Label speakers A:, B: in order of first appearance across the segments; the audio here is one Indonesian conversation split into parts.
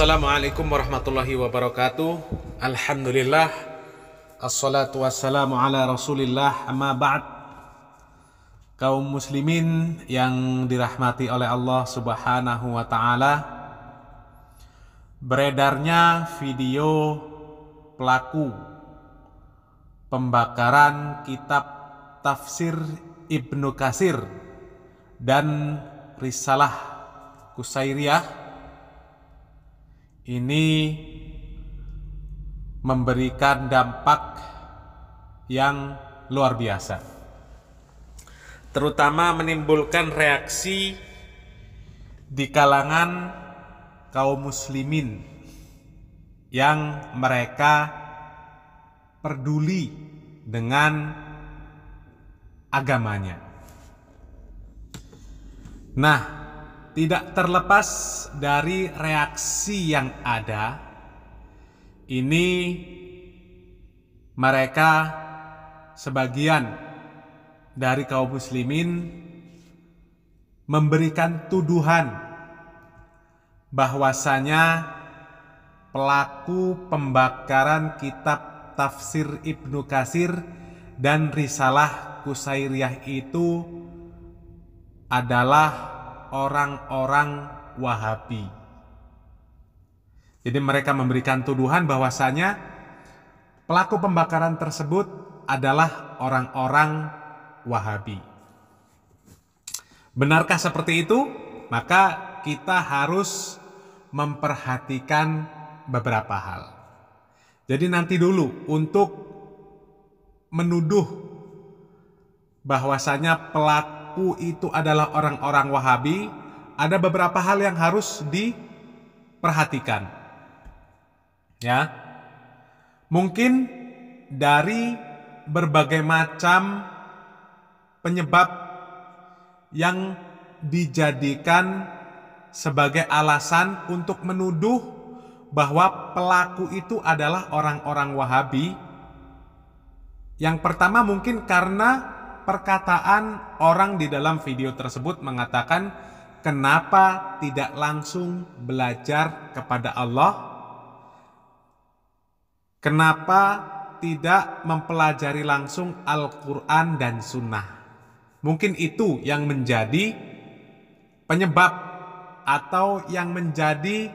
A: Assalamualaikum warahmatullahi wabarakatuh Alhamdulillah Assalatu wassalamu ala rasulillah Amma ba'd Kaum muslimin yang dirahmati oleh Allah subhanahu wa ta'ala Beredarnya video pelaku Pembakaran kitab tafsir Ibnu Kasir Dan risalah Kusairiyah ini memberikan dampak yang luar biasa, terutama menimbulkan reaksi di kalangan kaum Muslimin yang mereka peduli dengan agamanya. Nah, tidak terlepas dari reaksi yang ada. Ini mereka sebagian dari kaum muslimin memberikan tuduhan bahwasanya pelaku pembakaran kitab tafsir Ibnu Kasir dan risalah Kusairiyah itu adalah orang-orang Wahabi. Jadi mereka memberikan tuduhan bahwasanya pelaku pembakaran tersebut adalah orang-orang Wahabi. Benarkah seperti itu? Maka kita harus memperhatikan beberapa hal. Jadi nanti dulu untuk menuduh bahwasanya pelaku aku itu adalah orang-orang Wahabi, ada beberapa hal yang harus diperhatikan. Ya. Mungkin dari berbagai macam penyebab yang dijadikan sebagai alasan untuk menuduh bahwa pelaku itu adalah orang-orang Wahabi. Yang pertama mungkin karena perkataan orang di dalam video tersebut mengatakan, "Kenapa tidak langsung belajar kepada Allah? Kenapa tidak mempelajari langsung Al-Quran dan Sunnah?" Mungkin itu yang menjadi penyebab atau yang menjadi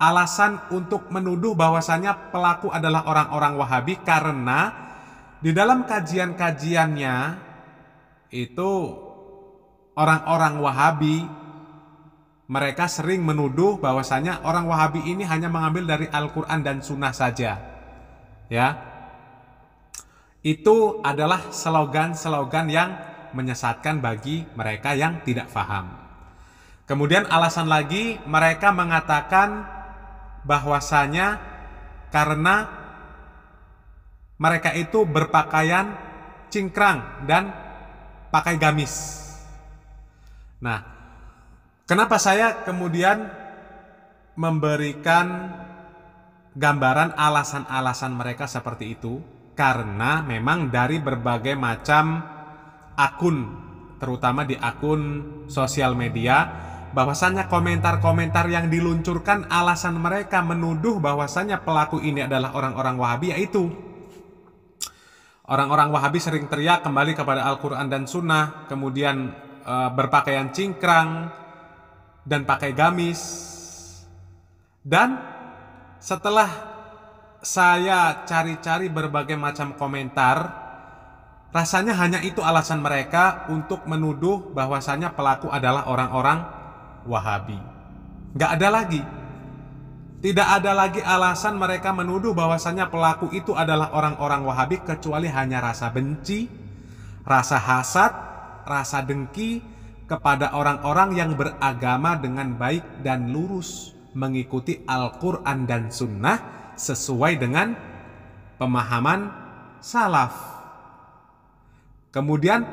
A: alasan untuk menuduh bahwasannya pelaku adalah orang-orang Wahabi karena di dalam kajian-kajiannya itu orang-orang Wahabi mereka sering menuduh bahwasanya orang Wahabi ini hanya mengambil dari Al-Qur'an dan Sunnah saja. Ya. Itu adalah slogan-slogan yang menyesatkan bagi mereka yang tidak faham. Kemudian alasan lagi mereka mengatakan bahwasanya karena mereka itu berpakaian cingkrang dan pakai gamis. Nah, kenapa saya kemudian memberikan gambaran alasan-alasan mereka seperti itu? Karena memang dari berbagai macam akun terutama di akun sosial media bahwasannya komentar-komentar yang diluncurkan alasan mereka menuduh bahwasannya pelaku ini adalah orang-orang Wahabi yaitu Orang-orang Wahabi sering teriak kembali kepada Al-Quran dan Sunnah, kemudian e, berpakaian cingkrang dan pakai gamis. Dan setelah saya cari-cari berbagai macam komentar, rasanya hanya itu alasan mereka untuk menuduh bahwasannya pelaku adalah orang-orang Wahabi. Gak ada lagi. Tidak ada lagi alasan mereka menuduh bahwasannya pelaku itu adalah orang-orang Wahabi kecuali hanya rasa benci, rasa hasad, rasa dengki kepada orang-orang yang beragama dengan baik dan lurus mengikuti Al-Quran dan Sunnah sesuai dengan pemahaman salaf. Kemudian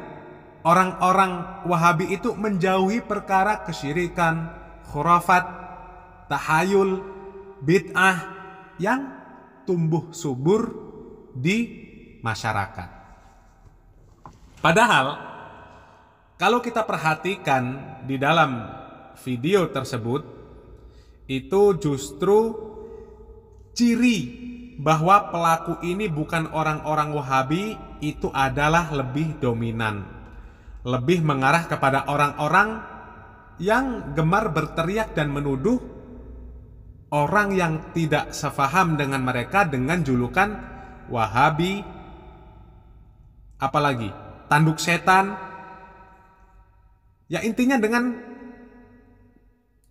A: orang-orang Wahabi itu menjauhi perkara kesyirikan, khurafat, tahayul, bid'ah yang tumbuh subur di masyarakat. Padahal kalau kita perhatikan di dalam video tersebut itu justru ciri bahwa pelaku ini bukan orang-orang Wahabi itu adalah lebih dominan, lebih mengarah kepada orang-orang yang gemar berteriak dan menuduh orang yang tidak sefaham dengan mereka dengan julukan Wahabi apalagi tanduk setan ya intinya dengan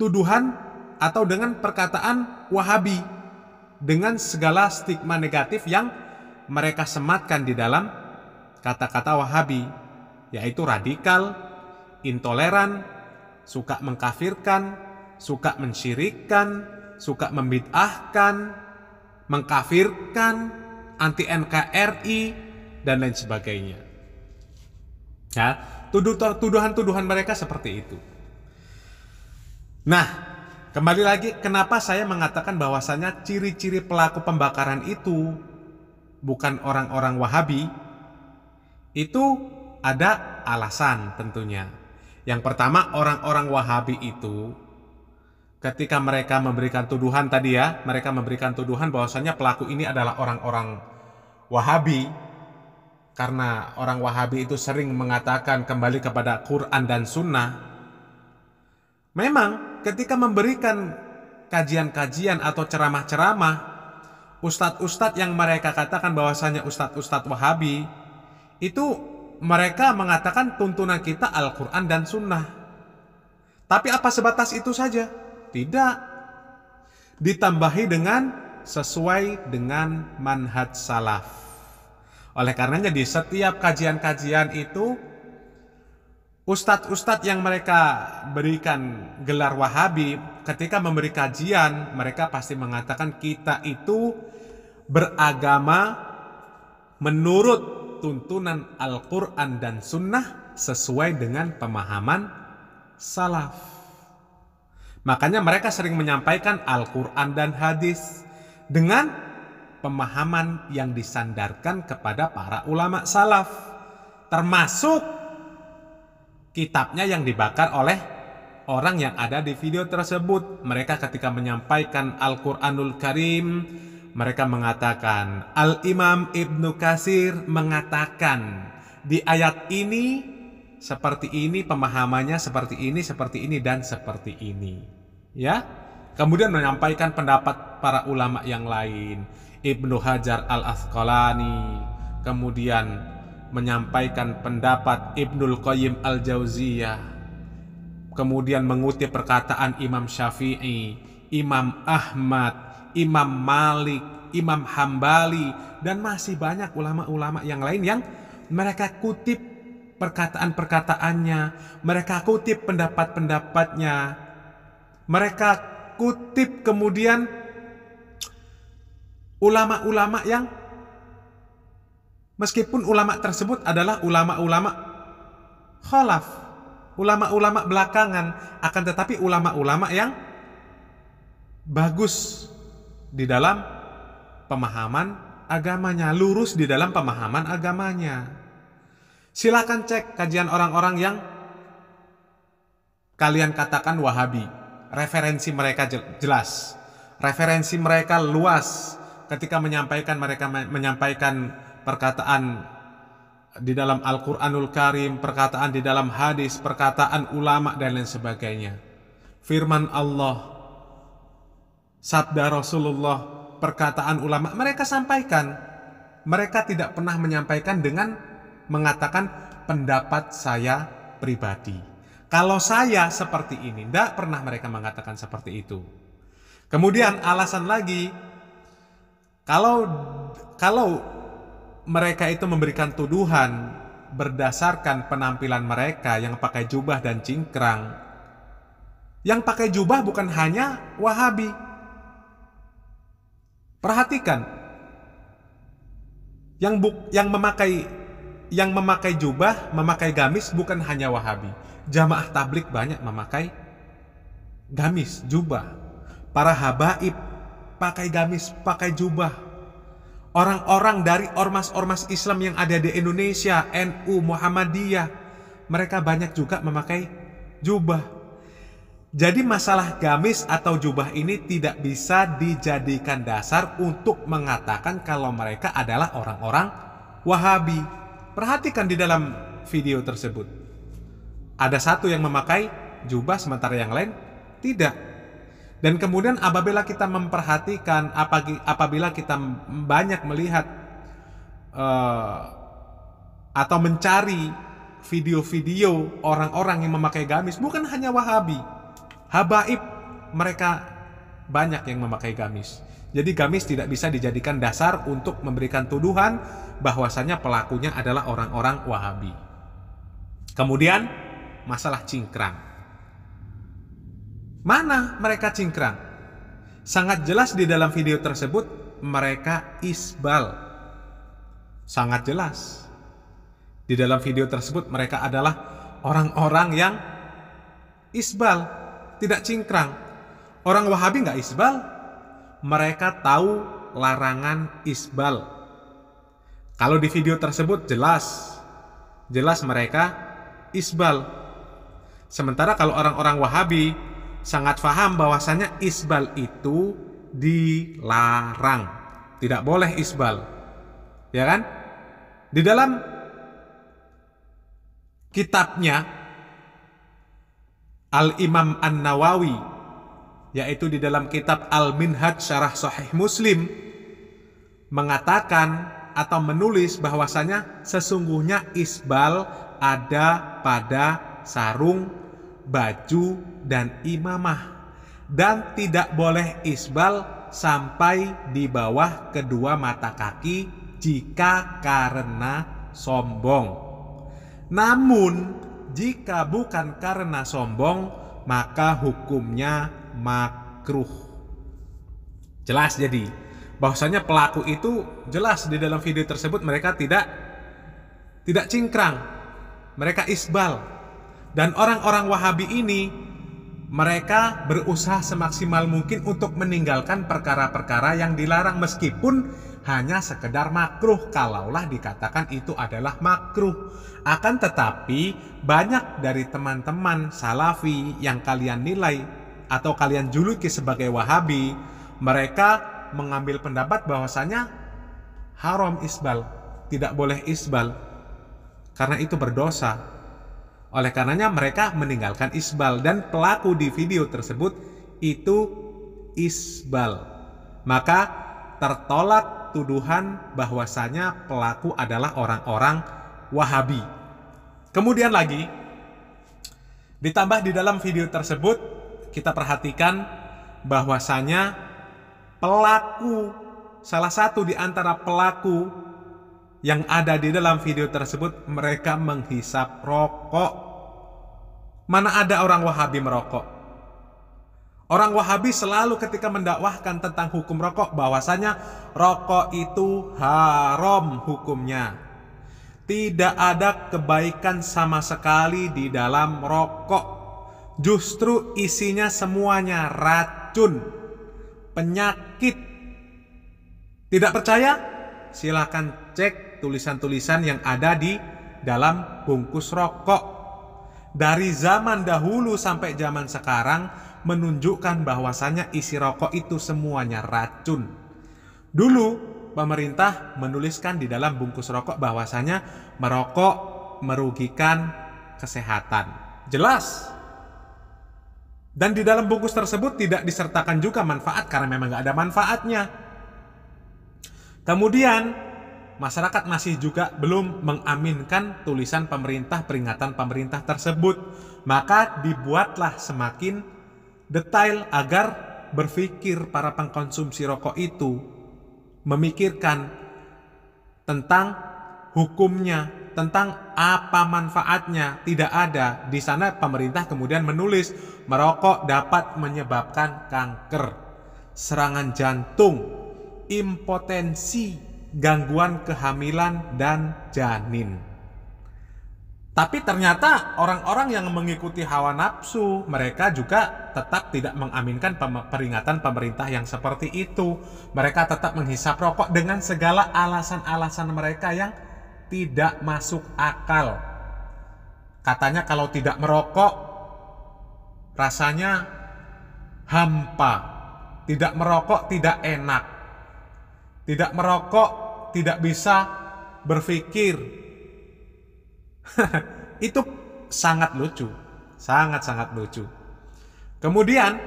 A: tuduhan atau dengan perkataan Wahabi dengan segala stigma negatif yang mereka sematkan di dalam kata-kata Wahabi yaitu radikal, intoleran, suka mengkafirkan, suka mensyirikkan, suka membid'ahkan, mengkafirkan, anti NKRI dan lain sebagainya. Ya, tuduhan-tuduhan mereka seperti itu. Nah, kembali lagi kenapa saya mengatakan bahwasanya ciri-ciri pelaku pembakaran itu bukan orang-orang Wahabi itu ada alasan tentunya. Yang pertama, orang-orang Wahabi itu ketika mereka memberikan tuduhan tadi ya, mereka memberikan tuduhan bahwasanya pelaku ini adalah orang-orang Wahabi karena orang Wahabi itu sering mengatakan kembali kepada Quran dan Sunnah. Memang ketika memberikan kajian-kajian atau ceramah-ceramah, ustadz-ustadz yang mereka katakan bahwasanya ustadz-ustadz Wahabi itu mereka mengatakan tuntunan kita Al-Quran dan Sunnah. Tapi apa sebatas itu saja? Tidak. Ditambahi dengan sesuai dengan manhaj salaf. Oleh karenanya di setiap kajian-kajian itu Ustadz-ustadz yang mereka berikan gelar wahabi ketika memberi kajian mereka pasti mengatakan kita itu beragama menurut tuntunan Al-Quran dan Sunnah sesuai dengan pemahaman salaf. Makanya mereka sering menyampaikan Al-Quran dan hadis dengan pemahaman yang disandarkan kepada para ulama salaf. Termasuk kitabnya yang dibakar oleh orang yang ada di video tersebut. Mereka ketika menyampaikan Al-Quranul Karim, mereka mengatakan Al-Imam Ibnu Kasir mengatakan di ayat ini seperti ini pemahamannya seperti ini seperti ini dan seperti ini ya kemudian menyampaikan pendapat para ulama yang lain Ibnu Hajar Al Asqalani kemudian menyampaikan pendapat Ibnu Qayyim Al Jauziyah kemudian mengutip perkataan Imam Syafi'i Imam Ahmad Imam Malik Imam Hambali dan masih banyak ulama-ulama yang lain yang mereka kutip perkataan-perkataannya, mereka kutip pendapat-pendapatnya, mereka kutip kemudian ulama-ulama yang meskipun ulama tersebut adalah ulama-ulama khalaf ulama-ulama belakangan, akan tetapi ulama-ulama yang bagus di dalam pemahaman agamanya, lurus di dalam pemahaman agamanya. Silahkan cek kajian orang-orang yang kalian katakan Wahabi. Referensi mereka jelas. Referensi mereka luas ketika menyampaikan mereka menyampaikan perkataan di dalam Al-Qur'anul Karim, perkataan di dalam hadis, perkataan ulama dan lain sebagainya. Firman Allah, sabda Rasulullah, perkataan ulama mereka sampaikan. Mereka tidak pernah menyampaikan dengan mengatakan pendapat saya pribadi. Kalau saya seperti ini, tidak pernah mereka mengatakan seperti itu. Kemudian alasan lagi, kalau kalau mereka itu memberikan tuduhan berdasarkan penampilan mereka yang pakai jubah dan cingkrang, yang pakai jubah bukan hanya Wahabi. Perhatikan, yang buk, yang memakai yang memakai jubah, memakai gamis bukan hanya Wahabi. Jamaah tablik banyak memakai gamis, jubah. Para habaib pakai gamis, pakai jubah. Orang-orang dari ormas-ormas Islam yang ada di Indonesia, NU, Muhammadiyah, mereka banyak juga memakai jubah. Jadi masalah gamis atau jubah ini tidak bisa dijadikan dasar untuk mengatakan kalau mereka adalah orang-orang Wahabi. Perhatikan di dalam video tersebut. Ada satu yang memakai jubah sementara yang lain tidak. Dan kemudian apabila kita memperhatikan apabila kita banyak melihat uh, atau mencari video-video orang-orang yang memakai gamis bukan hanya Wahabi, Habaib mereka banyak yang memakai gamis. Jadi gamis tidak bisa dijadikan dasar untuk memberikan tuduhan bahwasanya pelakunya adalah orang-orang Wahabi. Kemudian masalah cingkrang. Mana mereka cingkrang? Sangat jelas di dalam video tersebut mereka isbal. Sangat jelas. Di dalam video tersebut mereka adalah orang-orang yang isbal, tidak cingkrang. Orang Wahabi nggak isbal, mereka tahu larangan isbal. Kalau di video tersebut jelas, jelas mereka isbal. Sementara kalau orang-orang Wahabi sangat paham bahwasannya isbal itu dilarang. Tidak boleh isbal. Ya kan? Di dalam kitabnya Al-Imam An-Nawawi yaitu di dalam kitab Al-Minhaj Syarah Sahih Muslim mengatakan atau menulis bahwasanya sesungguhnya isbal ada pada sarung, baju dan imamah dan tidak boleh isbal sampai di bawah kedua mata kaki jika karena sombong. Namun jika bukan karena sombong maka hukumnya makruh. Jelas jadi bahwasanya pelaku itu jelas di dalam video tersebut mereka tidak tidak cingkrang. Mereka isbal. Dan orang-orang Wahabi ini mereka berusaha semaksimal mungkin untuk meninggalkan perkara-perkara yang dilarang meskipun hanya sekedar makruh kalaulah dikatakan itu adalah makruh. Akan tetapi banyak dari teman-teman salafi yang kalian nilai atau kalian juluki sebagai Wahabi, mereka mengambil pendapat bahwasanya haram isbal, tidak boleh isbal karena itu berdosa. Oleh karenanya mereka meninggalkan isbal dan pelaku di video tersebut itu isbal. Maka tertolak tuduhan bahwasanya pelaku adalah orang-orang Wahabi. Kemudian lagi ditambah di dalam video tersebut kita perhatikan bahwasanya pelaku salah satu di antara pelaku yang ada di dalam video tersebut mereka menghisap rokok. Mana ada orang Wahabi merokok? Orang Wahabi selalu ketika mendakwahkan tentang hukum rokok bahwasanya rokok itu haram hukumnya. Tidak ada kebaikan sama sekali di dalam rokok justru isinya semuanya racun, penyakit. Tidak percaya? Silahkan cek tulisan-tulisan yang ada di dalam bungkus rokok. Dari zaman dahulu sampai zaman sekarang menunjukkan bahwasannya isi rokok itu semuanya racun. Dulu pemerintah menuliskan di dalam bungkus rokok bahwasannya merokok merugikan kesehatan. Jelas, dan di dalam bungkus tersebut tidak disertakan juga manfaat karena memang nggak ada manfaatnya. Kemudian, masyarakat masih juga belum mengaminkan tulisan pemerintah peringatan pemerintah tersebut. Maka dibuatlah semakin detail agar berpikir para pengkonsumsi rokok itu memikirkan tentang hukumnya, tentang apa manfaatnya tidak ada. Di sana pemerintah kemudian menulis merokok dapat menyebabkan kanker, serangan jantung, impotensi, gangguan kehamilan dan janin. Tapi ternyata orang-orang yang mengikuti hawa nafsu, mereka juga tetap tidak mengaminkan peringatan pemerintah yang seperti itu. Mereka tetap menghisap rokok dengan segala alasan-alasan mereka yang tidak masuk akal. Katanya kalau tidak merokok rasanya hampa. Tidak merokok tidak enak. Tidak merokok tidak bisa berpikir. Itu sangat lucu. Sangat-sangat lucu. Kemudian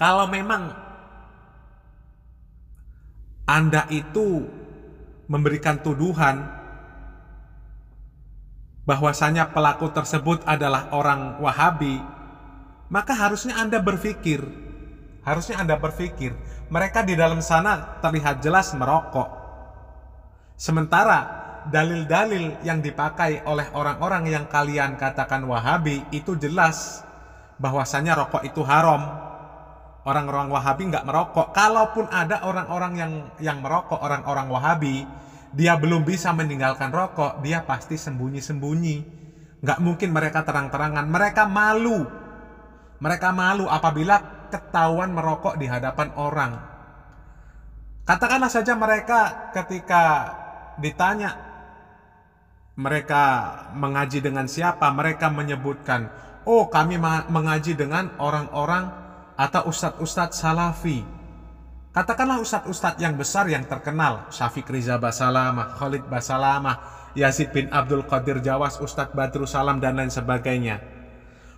A: kalau memang anda itu memberikan tuduhan bahwasanya pelaku tersebut adalah orang Wahabi, maka harusnya Anda berpikir, harusnya Anda berpikir, mereka di dalam sana terlihat jelas merokok. Sementara dalil-dalil yang dipakai oleh orang-orang yang kalian katakan Wahabi itu jelas bahwasanya rokok itu haram. Orang-orang Wahabi nggak merokok. Kalaupun ada orang-orang yang yang merokok orang-orang Wahabi, dia belum bisa meninggalkan rokok, dia pasti sembunyi-sembunyi. Nggak mungkin mereka terang-terangan, mereka malu. Mereka malu apabila ketahuan merokok di hadapan orang. Katakanlah saja mereka ketika ditanya mereka mengaji dengan siapa, mereka menyebutkan, "Oh, kami mengaji dengan orang-orang atau ustadz-ustadz salafi." Katakanlah ustadz-ustadz yang besar yang terkenal, Syafiq Riza Basalamah, Khalid Basalamah, Yazid bin Abdul Qadir Jawas, Ustadz Badru Salam, dan lain sebagainya.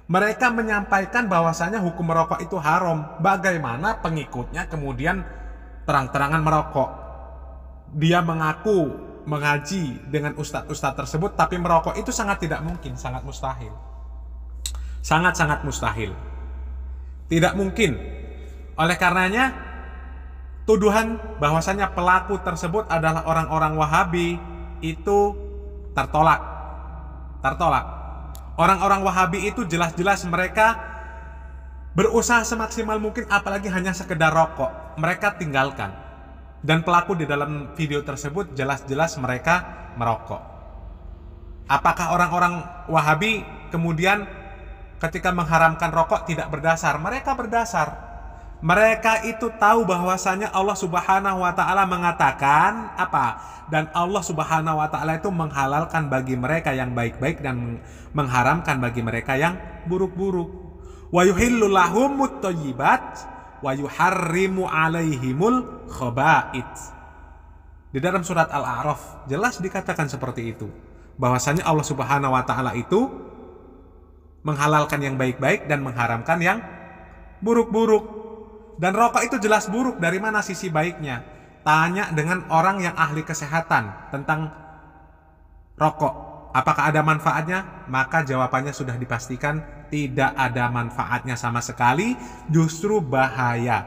A: Mereka menyampaikan bahwasanya hukum merokok itu haram. Bagaimana pengikutnya kemudian terang-terangan merokok? Dia mengaku mengaji dengan ustadz-ustadz tersebut, tapi merokok itu sangat tidak mungkin, sangat mustahil. Sangat-sangat mustahil. Tidak mungkin. Oleh karenanya, tuduhan bahwasannya pelaku tersebut adalah orang-orang Wahabi itu tertolak. Tertolak. Orang-orang Wahabi itu jelas-jelas mereka berusaha semaksimal mungkin apalagi hanya sekedar rokok. Mereka tinggalkan. Dan pelaku di dalam video tersebut jelas-jelas mereka merokok. Apakah orang-orang Wahabi kemudian ketika mengharamkan rokok tidak berdasar? Mereka berdasar mereka itu tahu bahwasanya Allah Subhanahu wa taala mengatakan apa? Dan Allah Subhanahu wa taala itu menghalalkan bagi mereka yang baik-baik dan mengharamkan bagi mereka yang buruk-buruk. Wa yuhillu lahumut wa yuharrimu alaihimul khaba'it. Di dalam surat Al-A'raf jelas dikatakan seperti itu. Bahwasanya Allah Subhanahu wa taala itu menghalalkan yang baik-baik dan mengharamkan yang buruk-buruk. Dan rokok itu jelas buruk dari mana sisi baiknya. Tanya dengan orang yang ahli kesehatan tentang rokok. Apakah ada manfaatnya? Maka jawabannya sudah dipastikan tidak ada manfaatnya sama sekali, justru bahaya.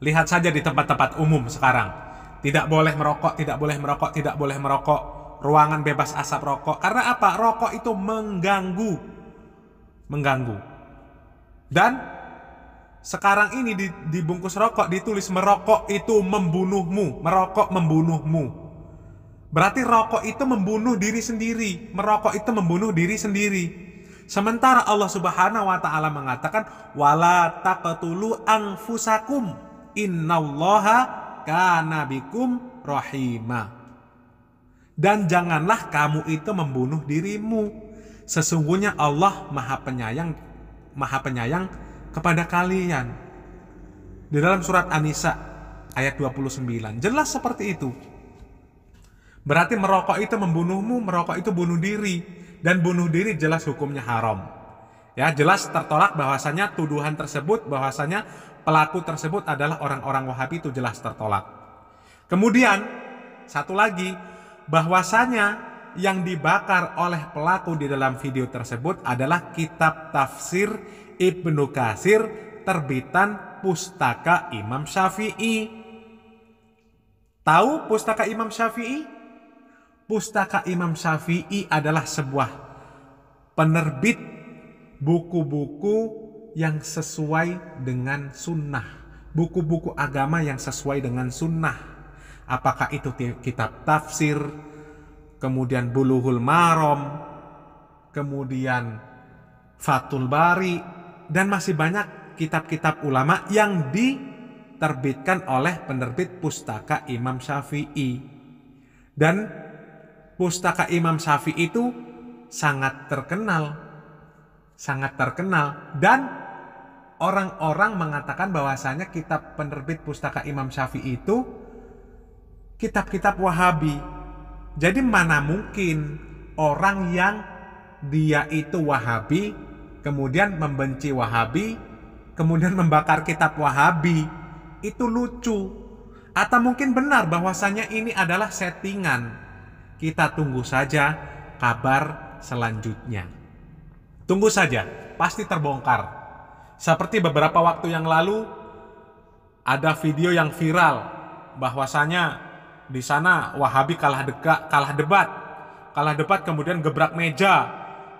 A: Lihat saja di tempat-tempat umum sekarang. Tidak boleh merokok, tidak boleh merokok, tidak boleh merokok. Ruangan bebas asap rokok. Karena apa? Rokok itu mengganggu. Mengganggu. Dan sekarang ini di, dibungkus rokok ditulis merokok itu membunuhmu, merokok membunuhmu. Berarti rokok itu membunuh diri sendiri, merokok itu membunuh diri sendiri. Sementara Allah Subhanahu wa taala mengatakan wala taqatulu anfusakum innallaha kanabikum Dan janganlah kamu itu membunuh dirimu. Sesungguhnya Allah Maha Penyayang Maha Penyayang kepada kalian. Di dalam surat Anisa ayat 29 jelas seperti itu. Berarti merokok itu membunuhmu, merokok itu bunuh diri dan bunuh diri jelas hukumnya haram. Ya, jelas tertolak bahwasanya tuduhan tersebut bahwasanya pelaku tersebut adalah orang-orang Wahabi itu jelas tertolak. Kemudian satu lagi bahwasanya yang dibakar oleh pelaku di dalam video tersebut adalah kitab tafsir Ibnu Kasir terbitan Pustaka Imam Syafi'i. Tahu Pustaka Imam Syafi'i? Pustaka Imam Syafi'i adalah sebuah penerbit buku-buku yang sesuai dengan sunnah. Buku-buku agama yang sesuai dengan sunnah. Apakah itu kitab tafsir, kemudian buluhul marom, kemudian fatul bari, dan masih banyak kitab-kitab ulama yang diterbitkan oleh penerbit pustaka Imam Syafi'i. Dan pustaka Imam Syafi'i itu sangat terkenal. Sangat terkenal dan orang-orang mengatakan bahwasanya kitab penerbit pustaka Imam Syafi'i itu kitab-kitab Wahabi. Jadi mana mungkin orang yang dia itu Wahabi kemudian membenci Wahabi, kemudian membakar kitab Wahabi. Itu lucu. Atau mungkin benar bahwasanya ini adalah settingan. Kita tunggu saja kabar selanjutnya. Tunggu saja, pasti terbongkar. Seperti beberapa waktu yang lalu ada video yang viral bahwasanya di sana Wahabi kalah deka, kalah debat. Kalah debat kemudian gebrak meja,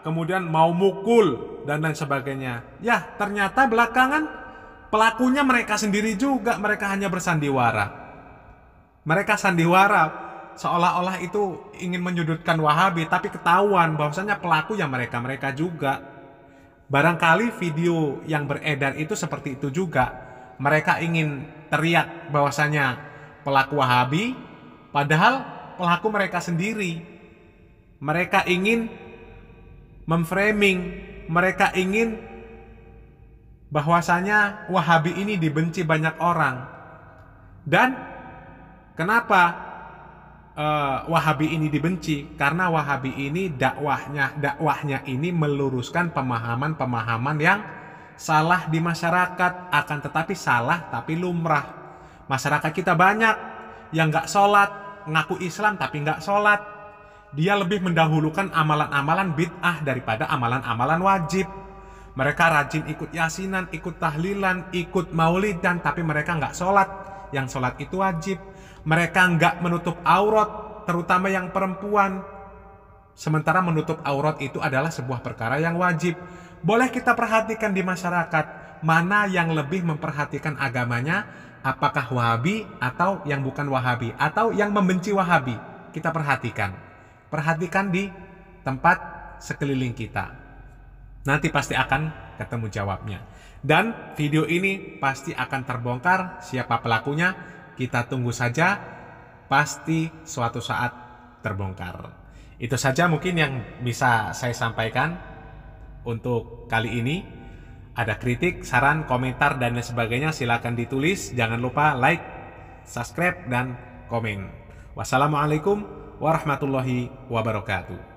A: kemudian mau mukul, dan lain sebagainya. Ya, ternyata belakangan pelakunya mereka sendiri juga, mereka hanya bersandiwara. Mereka sandiwara seolah-olah itu ingin menyudutkan Wahabi, tapi ketahuan bahwasanya pelaku yang mereka-mereka juga. Barangkali video yang beredar itu seperti itu juga. Mereka ingin teriak bahwasanya pelaku Wahabi, padahal pelaku mereka sendiri. Mereka ingin memframing mereka ingin bahwasanya Wahabi ini dibenci banyak orang. Dan kenapa uh, Wahabi ini dibenci? Karena Wahabi ini dakwahnya dakwahnya ini meluruskan pemahaman-pemahaman yang salah di masyarakat akan tetapi salah tapi lumrah. Masyarakat kita banyak yang nggak sholat, ngaku Islam tapi nggak sholat, dia lebih mendahulukan amalan-amalan bid'ah daripada amalan-amalan wajib. Mereka rajin ikut yasinan, ikut tahlilan, ikut maulidan, tapi mereka nggak sholat. Yang sholat itu wajib. Mereka nggak menutup aurat, terutama yang perempuan. Sementara menutup aurat itu adalah sebuah perkara yang wajib. Boleh kita perhatikan di masyarakat, mana yang lebih memperhatikan agamanya, apakah Wahabi atau yang bukan Wahabi, atau yang membenci Wahabi. Kita perhatikan. Perhatikan di tempat sekeliling kita. Nanti pasti akan ketemu jawabnya. Dan video ini pasti akan terbongkar siapa pelakunya. Kita tunggu saja, pasti suatu saat terbongkar. Itu saja mungkin yang bisa saya sampaikan untuk kali ini. Ada kritik, saran, komentar, dan lain sebagainya silahkan ditulis. Jangan lupa like, subscribe, dan komen. Wassalamualaikum warahmatullahi wabarakatuh.